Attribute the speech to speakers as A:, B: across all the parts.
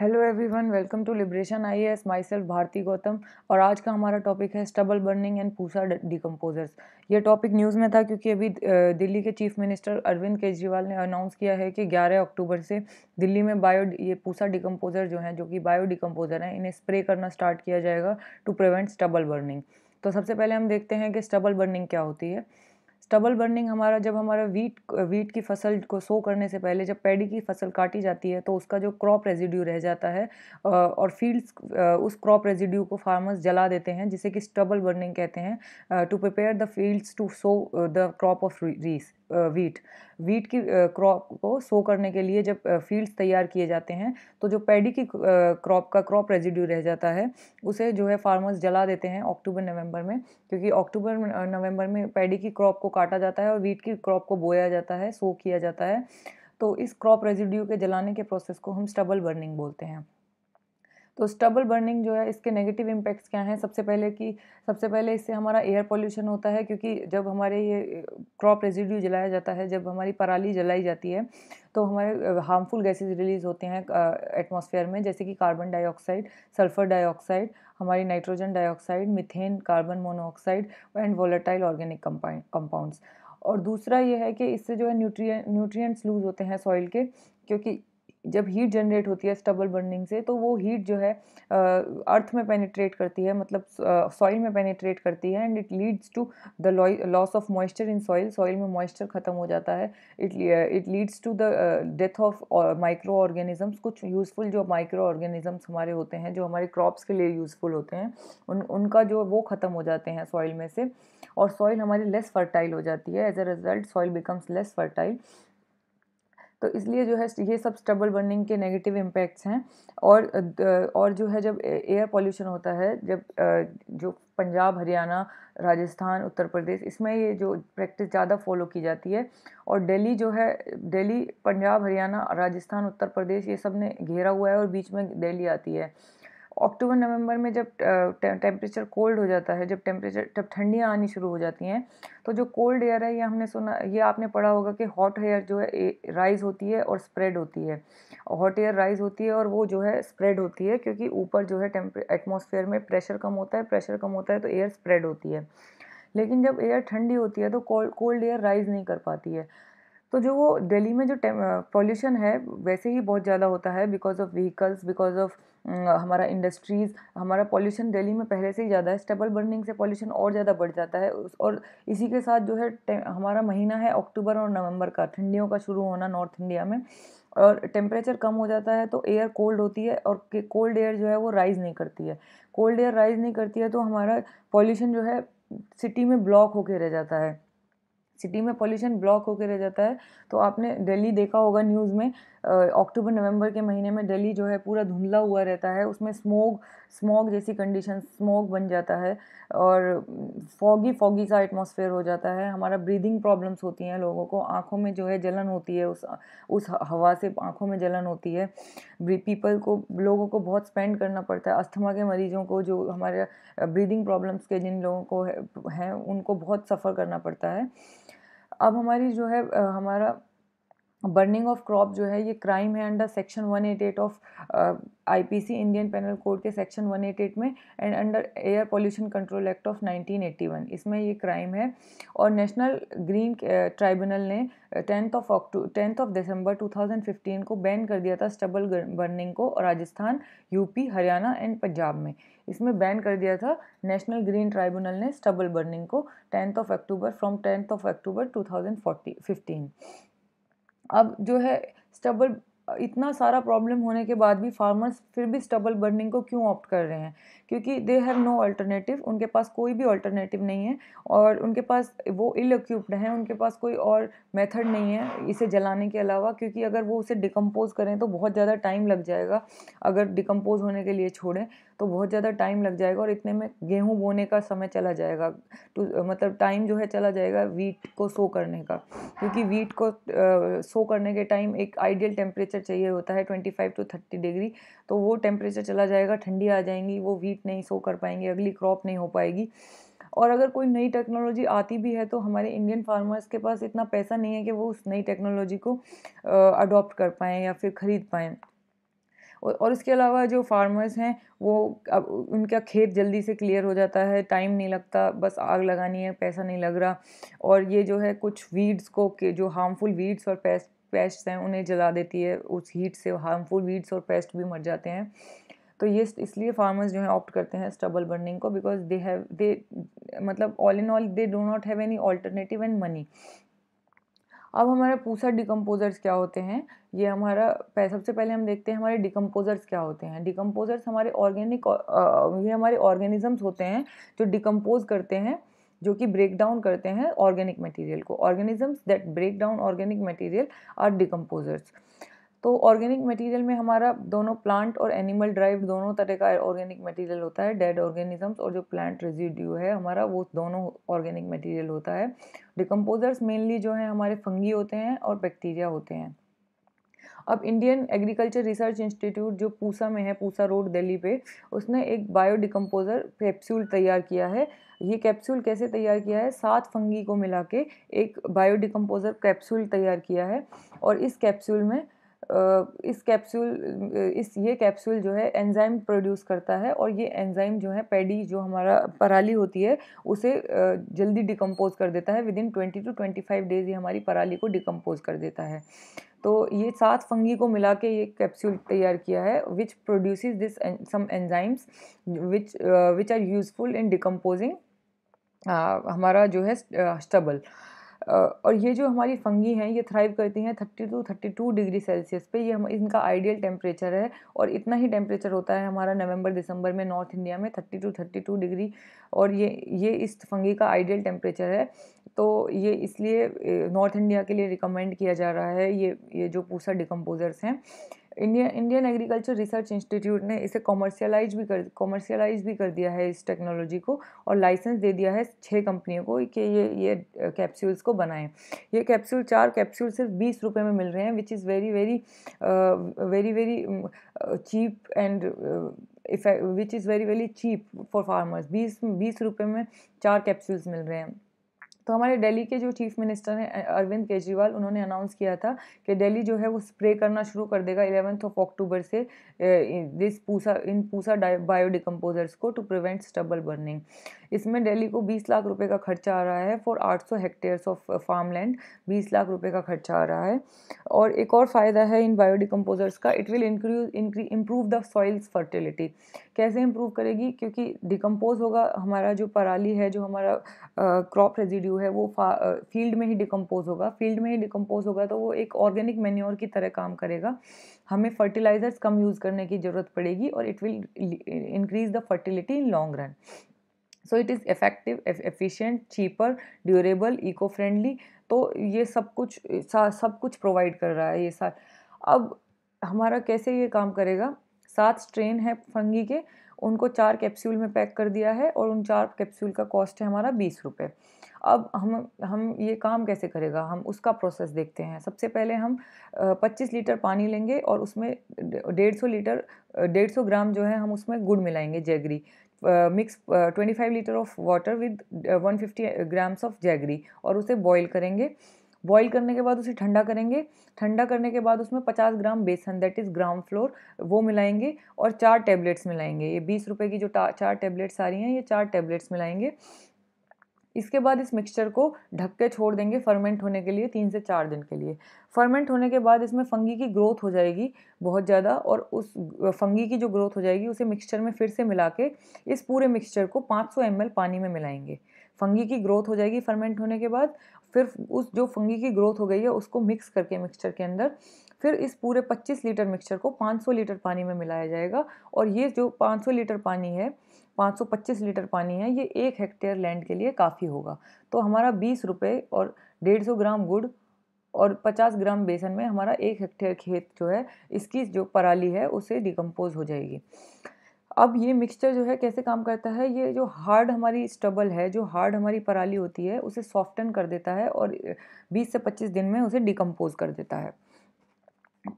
A: hello everyone welcome to liberation IAS myself Bharti Gautam और आज का हमारा टॉपिक है stubble burning and Pusa decomposers ये टॉपिक न्यूज़ में था क्योंकि अभी दिल्ली के चीफ मिनिस्टर अरविंद केजरीवाल ने अनाउंस किया है कि 11 अक्टूबर से दिल्ली में बायो ये पूसा डिकम्पोजर जो हैं जो कि बायो डिकम्पोजर हैं इन्हें स्प्रे करना स्टार्ट किया जाएगा टू प्रिवेंट स्टबल बर्निंग तो सबसे पहले हम देखते हैं कि स्टबल बर्निंग क्या होती है स्टबल बर्निंग हमारा जब हमारा वीट वीट की फसल को सो करने से पहले जब पैडी की फसल काटी जाती है तो उसका जो क्रॉप रेजिड्यू रह जाता है और फील्ड्स उस क्रॉप रेजिड्यू को फार्मर्स जला देते हैं जिसे कि स्टबल बर्निंग कहते हैं to prepare the fields to sow the crop of rice wheat wheat की क्रॉप को सो करने के लिए जब फील्ड्स तैयार किए जाते हैं तो जो पैडी की क्रॉप का क्रॉप रेजिड्यू रह जाता है उसे जो है फार्मर्स जला देते हैं अक्टूबर नवंबर में क्योंकि अक्टूबर नवंबर में पैडी की क्रॉप को काटा जाता है और वीट की क्रॉप को बोया जाता है सो किया जाता है तो इस क्रॉप रेजिड्यू के जलाने के प्रोसेस को हम स्टबल बर्निंग बोलते हैं तो स्टबल बर्निंग जो है इसके नेगेटिव इम्पैक्ट्स क्या हैं सबसे पहले कि सबसे पहले इससे हमारा एयर पोल्यूशन होता है क्योंकि जब हमारे ये क्रॉप रेजिड्यू जलाया जाता है जब हमारी पराली जलाई जाती है तो हमारे हार्मफुल गैसेज रिलीज़ होते हैं एटमॉस्फेयर में जैसे कि कार्बन डाइऑक्साइड सल्फर डाइऑक्साइड हमारी nitrogen dioxide methane carbon monoxide and volatile organic compounds और दूसरा ये है कि इससे जो है न्यूट्रिय लूज़ होते हैं सॉइल के क्योंकि जब हीट जनरेट होती है स्टबल बर्निंग से तो वो हीट जो है अर्थ में पेनिट्रेट करती है मतलब सॉइल में पेनिट्रेट करती है and it leads to the loss of moisture in soil soil में मॉइस्चर ख़त्म हो जाता है it it leads to the death of micro organisms कुछ यूज़फुल जो माइक्रो ऑर्गेनिजम्स हमारे होते हैं जो हमारे क्रॉप्स के लिए यूज़फुल होते हैं उन उनका जो वो ख़त्म हो जाते हैं सॉइल में से और सॉइल हमारी लेस फर्टाइल हो जाती है as a result soil becomes less fertile तो इसलिए जो है ये सब स्टबल बर्निंग के नेगेटिव इम्पैक्ट्स हैं और और जो है जब एयर पॉल्यूशन होता है जब जो पंजाब हरियाणा राजस्थान उत्तर प्रदेश इसमें ये जो प्रैक्टिस ज़्यादा फॉलो की जाती है और दिल्ली जो है दिल्ली पंजाब हरियाणा राजस्थान उत्तर प्रदेश ये सब ने घेरा हुआ है और बीच में दिल्ली आती है अक्टूबर नवंबर में जब टेम्परेचर कोल्ड हो जाता है जब टेम्परेचर जब ठंडियाँ आनी शुरू हो जाती हैं तो जो कोल्ड एयर है ये हमने सुना ये आपने पढ़ा होगा कि हॉट एयर जो है राइज़ होती है और स्प्रेड होती है हॉट एयर राइज़ होती है और वो जो है स्प्रेड होती है क्योंकि ऊपर जो है एटमोसफेयर में प्रेशर कम होता है प्रेशर कम होता है तो एयर स्प्रेड होती है लेकिन जब एयर ठंडी होती है तो कोल्ड एयर राइज़ नहीं कर पाती है तो जो वो दिल्ली में जो पॉल्यूशन है वैसे ही बहुत ज़्यादा होता है because of vehicles because of हमारा इंडस्ट्रीज़ हमारा पॉल्यूशन दिल्ली में पहले से ही ज़्यादा है स्टेबल बर्निंग से पॉल्यूशन और ज़्यादा बढ़ जाता है और इसी के साथ जो है हमारा महीना है अक्टूबर और नवंबर का ठंडियों का शुरू होना नॉर्थ इंडिया में और टेम्परेचर कम हो जाता है तो एयर कोल्ड होती है और कोल्ड एयर जो है वो राइज़ नहीं करती है कोल्ड एयर राइज़ नहीं करती है तो हमारा पॉल्यूशन जो है सिटी में ब्लॉक होके रह जाता है सिटी में पॉल्यूशन ब्लॉक होकर रह जाता है तो आपने दिल्ली देखा होगा न्यूज़ में अक्टूबर नवंबर के महीने में दिल्ली जो है पूरा धुंधला हुआ रहता है उसमें स्मोग स्मोग जैसी कंडीशन स्मोग बन जाता है और फॉगी फॉगी सा एटमॉस्फेयर हो जाता है हमारा ब्रीदिंग प्रॉब्लम्स होती हैं लोगों को आँखों में जो है जलन होती है उस उस हवा से आँखों में जलन होती है पीपल को लोगों को बहुत स्पेंड करना पड़ता है अस्थमा के मरीजों को जो हमारे ब्रीदिंग प्रॉब्लम्स के जिन लोगों को हैं है, उनको बहुत सफ़र करना पड़ता है अब हमारी जो है हमारा बर्निंग ऑफ क्रॉप जो है ये क्राइम है under section 188 of IPC Indian penal code के सेक्शन 188 में and under air pollution control act of 1981 इसमें ये क्राइम है और नेशनल ग्रीन ट्राइब्यूनल ने टेंथ ऑफ अक्टू टेंथ ऑफ दिसंबर 2015 को बैन कर दिया था स्टबल बर्निंग को राजस्थान यूपी हरियाणा एंड पंजाब में इसमें बैन कर दिया था नेशनल ग्रीन ट्राइब्यूनल ने स्टबल बर्निंग को tenth of October from tenth of October two thousand अब जो है स्टबल इतना सारा प्रॉब्लम होने के बाद भी फार्मर्स फिर भी स्टबल बर्निंग को क्यों ऑप्ट कर रहे हैं क्योंकि दे हैव नो अल्टरनेटिव उनके पास कोई भी अल्टरनेटिव नहीं है और उनके पास वो इलक्यूप्ड हैं उनके पास कोई और मेथड नहीं है इसे जलाने के अलावा क्योंकि अगर वो उसे डिकम्पोज करें तो बहुत ज़्यादा टाइम लग जाएगा अगर डिकम्पोज होने के लिए छोड़ें तो बहुत ज़्यादा टाइम लग जाएगा और इतने में गेहूँ बोने का समय चला जाएगा टू तो, मतलब टाइम जो है चला जाएगा वीट को सो करने का क्योंकि वीट को सो करने के टाइम एक आइडियल टेम्परेचर चाहिए होता है twenty five to thirty degree तो वो टेम्परेचर चला जाएगा ठंडी आ जाएंगी वो वीट नहीं सो कर पाएंगे अगली क्रॉप नहीं हो पाएगी और अगर कोई नई टेक्नोलॉजी आती भी है तो हमारे इंडियन फार्मर्स के पास इतना पैसा नहीं है कि वो उस नई टेक्नोलॉजी को अडॉप्ट कर पाएँ या फिर ख़रीद पाएँ और इसके अलावा जो फार्मर्स हैं वो अब उनका खेत जल्दी से क्लियर हो जाता है टाइम नहीं लगता बस आग लगानी है पैसा नहीं लग रहा और ये जो है कुछ वीड्स को के जो हार्मफुल वीड्स और पेस्ट पेस्ट हैं उन्हें जला देती है उस हीट से हार्मफुल वीड्स और पेस्ट भी मर जाते हैं तो ये इसलिए फार्मर्स जो हैं ऑप्ट करते हैं स्टबल बर्निंग को बिकॉज दे हैव दे मतलब all in all they do not have any alternative and money अब हमारा पूछा डिकम्पोज़र्स क्या होते हैं ये हमारा सबसे पहले हम देखते हैं हमारे डिकम्पोज़र्स क्या होते हैं डिकम्पोज़र्स हमारे ऑर्गेनिक ये हमारे ऑर्गेनिजम्स होते हैं जो डिकम्पोज करते हैं जो कि ब्रेक डाउन करते हैं ऑर्गेनिक मटेरियल को organisms that break down organic material are decomposers तो ऑर्गेनिक मटेरियल में हमारा दोनों प्लांट और एनिमल ड्राइव दोनों तरह का ऑर्गेनिक मटेरियल होता है डेड ऑर्गेनिजम्स और जो प्लांट रेजिड्यू है हमारा वो दोनों ऑर्गेनिक मटेरियल होता है डिकम्पोजर्स मेनली जो हैं हमारे फंगी होते हैं और बैक्टीरिया होते हैं अब इंडियन एग्रीकल्चर रिसर्च इंस्टीट्यूट जो पूसा में है पूसा रोड दिल्ली पे उसने एक बायो डिकम्पोजर कैप्सूल तैयार किया है ये कैप्सूल कैसे तैयार किया है सात फंगी को मिला के एक बायो डिकम्पोजर कैप्सूल तैयार किया है और इस कैप्सूल में इस कैप्सूल इस ये कैप्सूल जो है एंजाइम प्रोड्यूस करता है और ये एंजाइम जो है पैडी जो हमारा पराली होती है उसे जल्दी डिकम्पोज कर देता है within twenty two twenty five days ये हमारी पराली को डिकम्पोज कर देता है तो ये सात फंगी को मिला के ये कैप्सूल तैयार किया है which produce this some enzymes which which are useful in decomposing हमारा जो है स्टबल uh, और ये जो हमारी फंगी हैं ये थ्राइव करती हैं thirty two thirty two degree Celsius पे ये हम इनका आइडियल टेम्परेचर है और इतना ही टेम्परेचर होता है हमारा नवंबर दिसंबर में नॉर्थ इंडिया में thirty two thirty two degree और ये ये इस फंगी का आइडियल टेम्परेचर है तो ये इसलिए नॉर्थ इंडिया के लिए रिकमेंड किया जा रहा है ये ये जो पूसा डिकम्पोज़र्स हैं India Indian agriculture research institute ने इसे कॉमर्शियलाइज भी कर कॉमर्शियलाइज भी कर दिया है इस टेक्नोलॉजी को और लाइसेंस दे दिया है छः कंपनियों को कि ये ये कैप्सूल्स को बनाएं ये कैप्सूल चार कैप्सूल सिर्फ बीस रुपये में मिल रहे हैं which is very very very very cheap and effect which is very very cheap for farmers बीस बीस रुपये में चार कैप्सूल्स मिल रहे हैं तो हमारे दिल्ली के जो चीफ मिनिस्टर हैं अरविंद केजरीवाल उन्होंने अनाउंस किया था कि दिल्ली जो है वो स्प्रे करना शुरू कर देगा इलेवंथ ऑफ अक्टूबर से this Pusa in Pusa biodecomposers को टू प्रिवेंट स्टबल बर्निंग इसमें दिल्ली को 20 लाख रुपए का खर्चा आ रहा है for 800 hectares of farm land बीस लाख रुपये का खर्चा आ रहा है और एक और फ़ायदा है इन बायोडिकम्पोजर्स का it will increase improve the soil's fertility कैसे इम्प्रूव करेगी क्योंकि डिकम्पोज होगा हमारा जो पराली है जो हमारा क्रॉप रेजिड्यू जो है वो फील्ड में ही डिकम्पोज होगा फील्ड में ही डिकम्पोज होगा तो वो एक ऑर्गेनिक मेन्योर की तरह काम करेगा हमें फर्टिलाइज़र्स कम यूज़ करने की ज़रूरत पड़ेगी और it will increase the fertility in long run so it is effective efficient cheaper durable eco friendly तो ये सब कुछ सब कुछ प्रोवाइड कर रहा है ये सा अब हमारा कैसे ये काम करेगा सात स्ट्रेन है फंगी के उनको चार कैप्सूल में पैक कर दिया है और उन चार कैप्सूल का कॉस्ट है हमारा बीस रुपये अब हम हम ये काम कैसे करेगा हम उसका प्रोसेस देखते हैं सबसे पहले हम 25 लीटर पानी लेंगे और उसमें डेढ़ सौ लीटर डेढ़ सौ ग्राम जो है हम उसमें गुड़ मिलाएंगे jaggery mix twenty five litre of water with one fifty grams of jaggery और उसे बॉईल करेंगे बॉईल करने के बाद उसे ठंडा करेंगे ठंडा करने के बाद उसमें 50 ग्राम बेसन दैट इज़ ग्राउंड फ्लोर वो मिलाएंगे और चार टैबलेट्स मिलाएंगे ये बीस रुपए की जो चार टैबलेट्स आ रही हैं ये चार टैबलेट्स मिलाएंगे इसके बाद इस मिक्सचर को ढक के छोड़ देंगे फर्मेंट होने के लिए तीन से चार दिन के लिए फर्मेंट होने के बाद इसमें फंगी की ग्रोथ हो जाएगी बहुत ज़्यादा और उस फंगी की जो ग्रोथ हो जाएगी उसे मिक्सचर में फिर से मिला के इस पूरे मिक्सचर को 500 एल पानी में मिलाएंगे फंगी की ग्रोथ हो जाएगी फर्मेंट होने के बाद फिर उस जो फंगी की ग्रोथ हो गई है उसको मिक्स करके मिक्सचर के अंदर फिर इस पूरे 25 लीटर मिक्सचर को 500 लीटर पानी में मिलाया जाएगा और ये जो 500 लीटर पानी है 525 लीटर पानी है ये एक हेक्टेयर लैंड के लिए काफ़ी होगा तो हमारा बीस रुपये और डेढ़ सौ ग्राम गुड़ और 50 ग्राम बेसन में हमारा एक हेक्टेयर खेत जो है इसकी जो पराली है उसे डिकम्पोज हो जाएगी अब ये मिक्सचर जो है कैसे काम करता है ये जो हार्ड हमारी स्टबल है जो हार्ड हमारी पराली होती है उसे सॉफ्टन कर देता है और 20 से 25 दिन में उसे डिकम्पोज कर देता है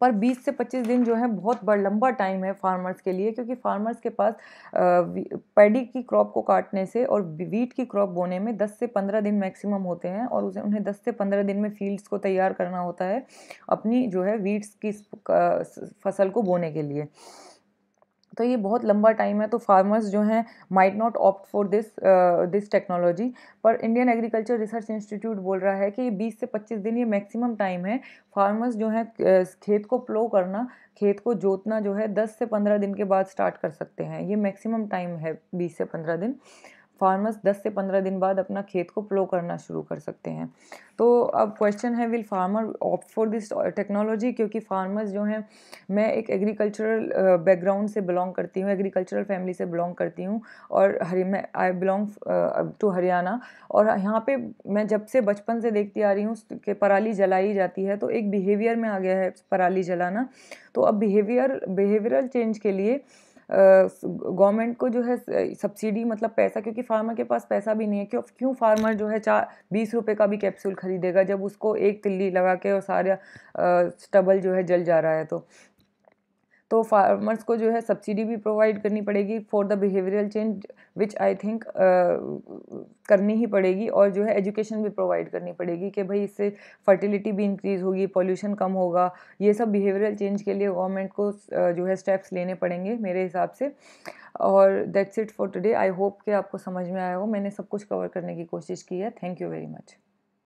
A: पर 20 से 25 दिन जो है बहुत बड़ा लंबा टाइम है फार्मर्स के लिए क्योंकि फार्मर्स के पास पैडी की क्रॉप को काटने से और वीट की क्रॉप बोने में 10 से 15 दिन मैक्सिमम होते हैं और उसे उन्हें 10 से 15 दिन में फील्ड्स को तैयार करना होता है अपनी जो है वीट्स की फसल को बोने के लिए तो ये बहुत लंबा टाइम है तो फार्मर्स जो हैं might not opt for this this technology पर इंडियन एग्रीकल्चर रिसर्च इंस्टीट्यूट बोल रहा है कि ये 20 से 25 दिन ये मैक्सिमम टाइम है फार्मर्स जो हैं uh, खेत को प्लो करना खेत को जोतना जो है 10 से 15 दिन के बाद स्टार्ट कर सकते हैं ये मैक्सिमम टाइम है बीस से पंद्रह दिन फार्मर्स 10 से 15 दिन बाद अपना खेत को प्लो करना शुरू कर सकते हैं तो अब क्वेश्चन है will farmer opt for this technology क्योंकि फार्मर्स जो हैं मैं एक एग्रीकल्चरल बैकग्राउंड से बिलोंग करती हूँ एग्रीकल्चरल फैमिली से बिलोंग करती हूँ और हरी मैं आई बिलोंग टू हरियाणा और यहाँ पे मैं जब से बचपन से देखती आ रही हूँ कि पराली जलाई जाती है तो एक बिहेवियर में आ गया है पराली जलाना तो अब बिहेवियर बिहेवियरल चेंज के लिए गवर्नमेंट को जो है सब्सिडी मतलब पैसा क्योंकि फार्मर के पास पैसा भी नहीं है क्यों क्यों फार्मर जो है चार बीस रुपये का भी कैप्सूल खरीदेगा जब उसको एक तिल्ली लगा के और सारा स्टबल जो है जल जा रहा है तो तो फार्मर्स को जो है सब्सिडी भी प्रोवाइड करनी पड़ेगी for the behavioural change which I think करनी ही पड़ेगी और जो है एजुकेशन भी प्रोवाइड करनी पड़ेगी कि भाई इससे फर्टिलिटी भी इंक्रीज़ होगी पॉल्यूशन कम होगा ये सब बिहेवियरल चेंज के लिए गवर्नमेंट को जो है स्टेप्स लेने पड़ेंगे मेरे हिसाब से और that's it for today I hope कि आपको समझ में आया हो मैंने सब कुछ कवर करने की कोशिश की है थैंक यू वेरी मच